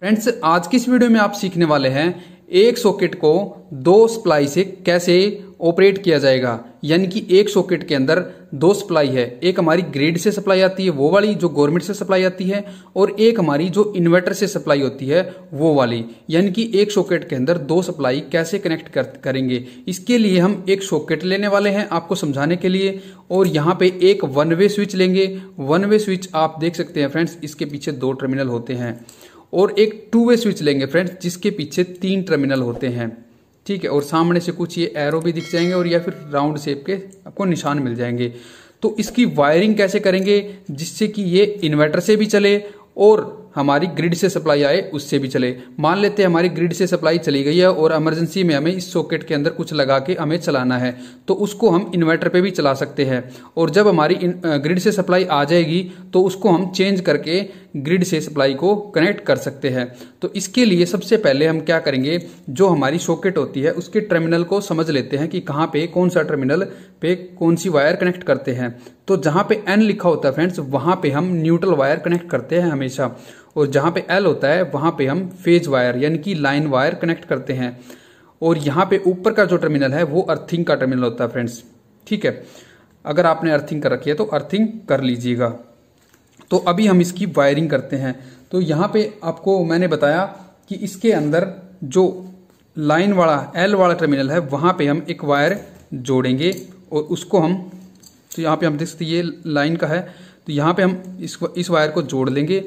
friends आज की इस वीडियो में आप सीखने वाले हैं एक सॉकेट को दो सप्लाई से कैसे ऑपरेट किया जाएगा यानी कि एक सॉकेट के अंदर दो सप्लाई है एक हमारी ग्रिड से सप्लाई आती है वो वाली जो गवर्नमेंट से सप्लाई आती है और एक हमारी जो इन्वर्टर से सप्लाई होती है वो वाली यानी कि एक सॉकेट के अंदर दो सप्लाई कैसे कनेक्ट कर, करेंगे इसके लिए हम एक सॉकेट लेने वाले हैं आपको समझाने के लिए और यहाँ पे एक वन वे स्विच लेंगे वन वे स्विच आप देख सकते हैं फ्रेंड्स इसके पीछे दो टर्मिनल होते हैं और एक टू वे स्विच लेंगे फ्रेंड्स जिसके पीछे तीन टर्मिनल होते हैं ठीक है और सामने से कुछ ये एरो भी दिख जाएंगे और या फिर राउंड शेप के आपको निशान मिल जाएंगे तो इसकी वायरिंग कैसे करेंगे जिससे कि ये इन्वर्टर से भी चले और हमारी ग्रिड से सप्लाई आए उससे भी चले मान लेते हैं हमारी ग्रिड से सप्लाई चली गई है और इमरजेंसी में हमें इस सॉकेट के अंदर कुछ लगा के हमें चलाना है तो उसको हम इन्वर्टर पे भी चला सकते हैं और जब हमारी ग्रिड से सप्लाई आ जाएगी तो उसको हम चेंज करके ग्रिड से सप्लाई को कनेक्ट कर सकते हैं तो इसके लिए सबसे पहले हम क्या करेंगे जो हमारी सॉकेट होती है उसके टर्मिनल को समझ लेते हैं कि कहाँ पे कौन सा टर्मिनल पे कौन सी वायर कनेक्ट करते हैं तो जहाँ पे एन लिखा होता है फ्रेंड्स वहाँ पे हम न्यूट्रल वायर कनेक्ट करते हैं हमेशा और जहाँ पे एल होता है वहाँ पे हम फेज वायर यानी कि लाइन वायर कनेक्ट करते हैं और यहाँ पे ऊपर का जो टर्मिनल है वो अर्थिंग का टर्मिनल होता है फ्रेंड्स ठीक है अगर आपने अर्थिंग कर रखी है तो अर्थिंग कर लीजिएगा तो अभी हम इसकी वायरिंग करते हैं तो यहाँ पे आपको मैंने बताया कि इसके अंदर जो लाइन वाला एल वाला टर्मिनल है वहाँ पर हम एक वायर जोड़ेंगे और उसको हम तो यहाँ पर हम देख सकते ये लाइन का है तो यहाँ पे हम इस इस वायर को जोड़ लेंगे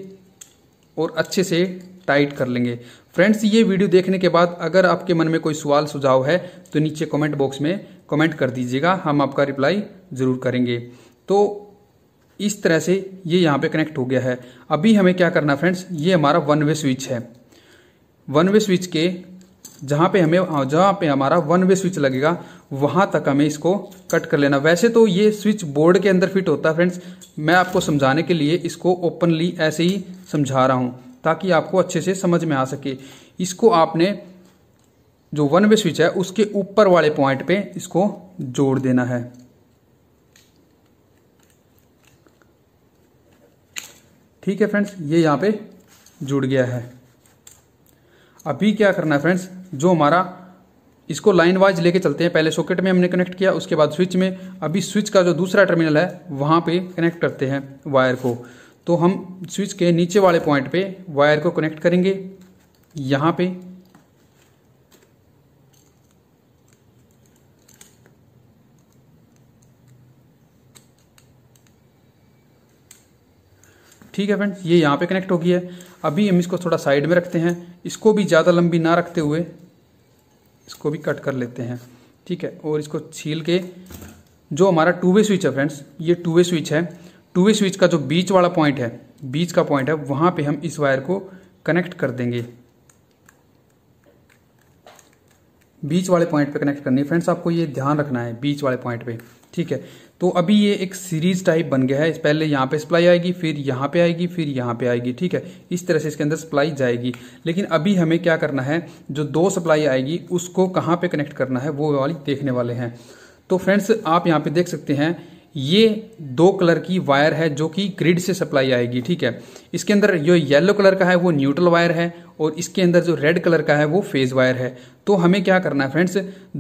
और अच्छे से टाइट कर लेंगे फ्रेंड्स ये वीडियो देखने के बाद अगर आपके मन में कोई सवाल सुझाव है तो नीचे कमेंट बॉक्स में कमेंट कर दीजिएगा हम आपका रिप्लाई ज़रूर करेंगे तो इस तरह से ये यहाँ पे कनेक्ट हो गया है अभी हमें क्या करना फ्रेंड्स ये हमारा वन वे स्विच है वन वे स्विच के जहाँ पे हमें जहाँ पे हमारा वन वे स्विच लगेगा वहां तक हमें इसको कट कर लेना वैसे तो ये स्विच बोर्ड के अंदर फिट होता है फ्रेंड्स मैं आपको समझाने के लिए इसको ओपनली ऐसे ही समझा रहा हूं ताकि आपको अच्छे से समझ में आ सके इसको आपने जो वन वे स्विच है उसके ऊपर वाले पॉइंट पे इसको जोड़ देना है ठीक है फ्रेंड्स ये यहां पे जुड़ गया है अभी क्या करना है फ्रेंड्स जो हमारा इसको लाइन वाइज लेके चलते हैं पहले सॉकेट में हमने कनेक्ट किया उसके बाद स्विच में अभी स्विच का जो दूसरा टर्मिनल है वहाँ पे कनेक्ट करते हैं वायर को तो हम स्विच के नीचे वाले पॉइंट पे वायर को कनेक्ट करेंगे यहाँ पे ठीक है फ्रेंड ये यहाँ पे कनेक्ट हो गई है अभी हम इसको थोड़ा साइड में रखते हैं इसको भी ज़्यादा लंबी ना रखते हुए इसको भी कट कर लेते हैं ठीक है और इसको छील के जो हमारा टू वे स्विच है फ्रेंड्स ये टू वे स्विच है टू वे स्विच का जो बीच वाला पॉइंट है बीच का पॉइंट है वहाँ पे हम इस वायर को कनेक्ट कर देंगे बीच वाले पॉइंट पे कनेक्ट करनी है फ्रेंड्स आपको ये ध्यान रखना है बीच वाले पॉइंट पे ठीक है तो अभी ये एक सीरीज टाइप बन गया है पहले यहाँ पे सप्लाई आएगी फिर यहाँ पे आएगी फिर यहाँ पे आएगी ठीक है इस तरह से इसके अंदर सप्लाई जाएगी लेकिन अभी हमें क्या करना है जो दो सप्लाई आएगी उसको कहाँ पे कनेक्ट करना है वो वाली देखने वाले हैं तो फ्रेंड्स आप यहाँ पे देख सकते हैं ये दो कलर की वायर है जो कि ग्रिड से सप्लाई आएगी ठीक है इसके अंदर जो येलो कलर का है वो न्यूट्रल वायर है और इसके अंदर जो रेड कलर का है वो फेज़ वायर है तो हमें क्या करना है फ्रेंड्स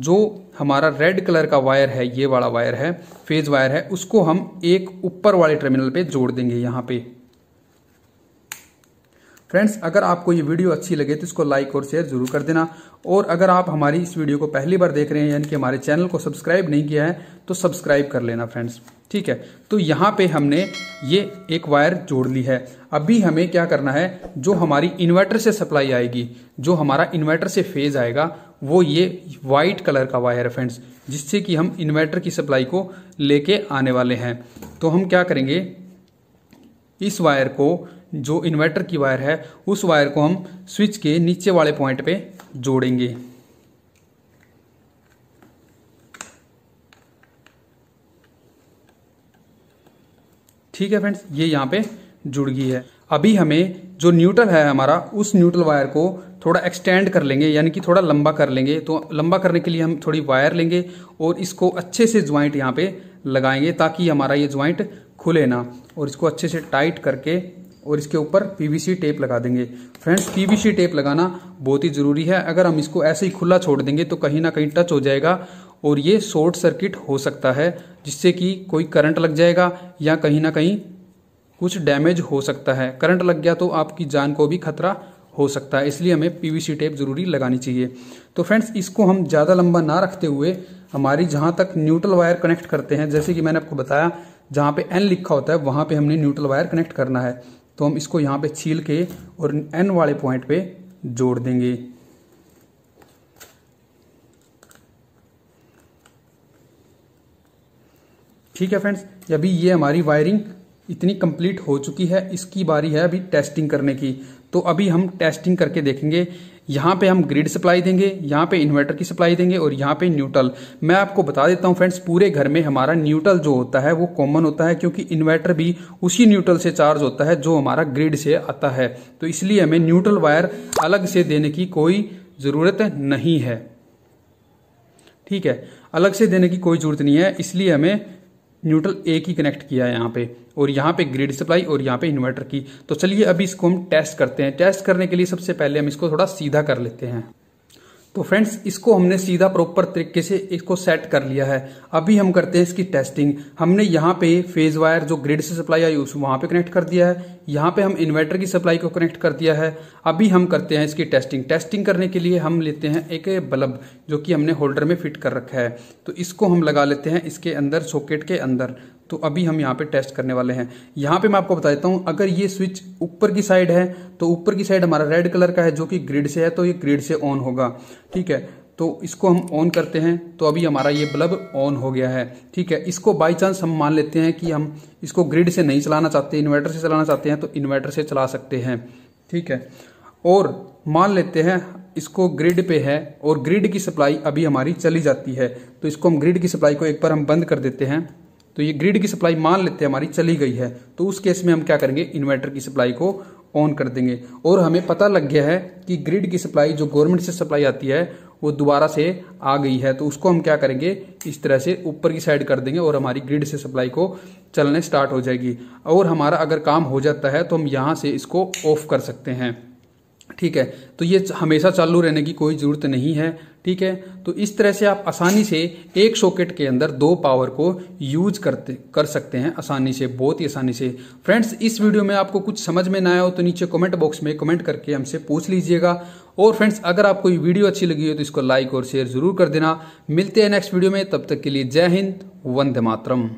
जो हमारा रेड कलर का वायर है ये वाला वायर है फेज़ वायर है उसको हम एक ऊपर वाले टर्मिनल पे जोड़ देंगे यहाँ पे फ्रेंड्स अगर आपको ये वीडियो अच्छी लगे तो इसको लाइक और शेयर जरूर कर देना और अगर आप हमारी इस वीडियो को पहली बार देख रहे हैं यानी कि हमारे चैनल को सब्सक्राइब नहीं किया है तो सब्सक्राइब कर लेना फ्रेंड्स ठीक है तो यहाँ पे हमने ये एक वायर जोड़ ली है अभी हमें क्या करना है जो हमारी इन्वर्टर से सप्लाई आएगी जो हमारा इन्वर्टर से फेज आएगा वो ये वाइट कलर का वायर है फ्रेंड्स जिससे कि हम इन्वर्टर की सप्लाई को लेके आने वाले हैं तो हम क्या करेंगे इस वायर को जो इन्वर्टर की वायर है उस वायर को हम स्विच के नीचे वाले पॉइंट पे जोड़ेंगे ठीक है फ्रेंड्स ये यहाँ पे जुड़ गई है अभी हमें जो न्यूट्रल है हमारा उस न्यूट्रल वायर को थोड़ा एक्सटेंड कर लेंगे यानी कि थोड़ा लंबा कर लेंगे तो लंबा करने के लिए हम थोड़ी वायर लेंगे और इसको अच्छे से ज्वाइंट यहाँ पे लगाएंगे ताकि हमारा ये ज्वाइंट खुले ना और इसको अच्छे से टाइट करके और इसके ऊपर पीवीसी टेप लगा देंगे फ्रेंड्स पीवीसी टेप लगाना बहुत ही ज़रूरी है अगर हम इसको ऐसे ही खुला छोड़ देंगे तो कहीं ना कहीं टच हो जाएगा और ये शॉर्ट सर्किट हो सकता है जिससे कि कोई करंट लग जाएगा या कहीं ना कहीं कुछ डैमेज हो सकता है करंट लग गया तो आपकी जान को भी खतरा हो सकता है इसलिए हमें पीवीसी टेप ज़रूरी लगानी चाहिए तो फ्रेंड्स इसको हम ज़्यादा लंबा ना रखते हुए हमारी जहाँ तक न्यूट्रल वायर कनेक्ट करते हैं जैसे कि मैंने आपको बताया जहाँ पे एन लिखा होता है वहाँ पे हमने न्यूट्रल वायर कनेक्ट करना है तो हम इसको यहाँ पे छील के और एन वाले पॉइंट पे जोड़ देंगे ठीक है फ्रेंड्स अभी ये हमारी वायरिंग इतनी कंप्लीट हो चुकी है इसकी बारी है अभी टेस्टिंग करने की तो अभी हम टेस्टिंग करके देखेंगे यहाँ पे हम ग्रिड सप्लाई देंगे यहाँ पे इन्वर्टर की सप्लाई देंगे और यहाँ पे न्यूट्रल मैं आपको बता देता हूँ फ्रेंड्स पूरे घर में हमारा न्यूट्रल जो होता है वो कॉमन होता है क्योंकि इन्वर्टर भी उसी न्यूट्रल से चार्ज होता है जो हमारा ग्रिड से आता है तो इसलिए हमें न्यूट्रल वायर अलग से देने की कोई ज़रूरत नहीं है ठीक है अलग से देने की कोई ज़रूरत नहीं है इसलिए हमें न्यूट्रल ए की कनेक्ट किया है यहाँ पे और यहाँ पे ग्रिड सप्लाई और यहाँ पे इन्वर्टर की तो चलिए अभी इसको हम टेस्ट करते हैं टेस्ट करने के लिए सबसे पहले हम इसको थोड़ा सीधा कर लेते हैं तो फ्रेंड्स इसको हमने सीधा प्रॉपर तरीके से इसको सेट कर लिया है अभी हम करते हैं इसकी टेस्टिंग हमने यहाँ पे फेज वायर जो ग्रिड से सप्लाई आई उस वहां पे कनेक्ट कर दिया है यहाँ पे हम इन्वर्टर की सप्लाई को कनेक्ट कर दिया है अभी हम करते हैं इसकी टेस्टिंग टेस्टिंग करने के लिए हम लेते हैं एक बल्ब जो कि हमने होल्डर में फिट कर रखा है तो इसको हम लगा लेते हैं इसके अंदर सॉकेट के अंदर तो अभी हम यहाँ पे टेस्ट करने वाले हैं यहाँ पे मैं आपको बता देता हूँ अगर ये स्विच ऊपर की साइड है तो ऊपर की साइड हमारा रेड कलर का है जो कि ग्रिड से है तो ये ग्रिड से ऑन होगा ठीक है तो इसको हम ऑन करते हैं तो अभी हमारा ये बल्ब ऑन हो गया है ठीक है इसको बाई चांस हम मान लेते हैं कि हम इसको ग्रिड से नहीं चलाना चाहते इन्वर्टर से चलाना चाहते हैं तो इन्वर्टर से चला सकते हैं ठीक है और मान लेते हैं इसको ग्रिड पे है और ग्रिड की सप्लाई अभी हमारी चली जाती है तो इसको हम ग्रिड की सप्लाई को एक बार हम बंद कर देते हैं तो ये ग्रिड की सप्लाई मान लेते हैं हमारी चली गई है तो उस केस में हम क्या करेंगे इन्वर्टर की सप्लाई को ऑन कर देंगे और हमें पता लग गया है कि ग्रिड की सप्लाई जो गवर्नमेंट से सप्लाई आती है वो दोबारा से आ गई है तो उसको हम क्या करेंगे इस तरह से ऊपर की साइड कर देंगे और हमारी ग्रिड से सप्लाई को चलने स्टार्ट हो जाएगी और हमारा अगर काम हो जाता है तो हम यहाँ से इसको ऑफ कर सकते हैं ठीक है तो ये हमेशा चालू रहने की कोई ज़रूरत नहीं है ठीक है तो इस तरह से आप आसानी से एक सॉकेट के अंदर दो पावर को यूज करते कर सकते हैं आसानी से बहुत ही आसानी से फ्रेंड्स इस वीडियो में आपको कुछ समझ में ना आया हो तो नीचे कमेंट बॉक्स में कमेंट करके हमसे पूछ लीजिएगा और फ्रेंड्स अगर आपको ये वीडियो अच्छी लगी हो तो इसको लाइक और शेयर जरूर कर देना मिलते हैं नेक्स्ट वीडियो में तब तक के लिए जय हिंद वंदे मातरम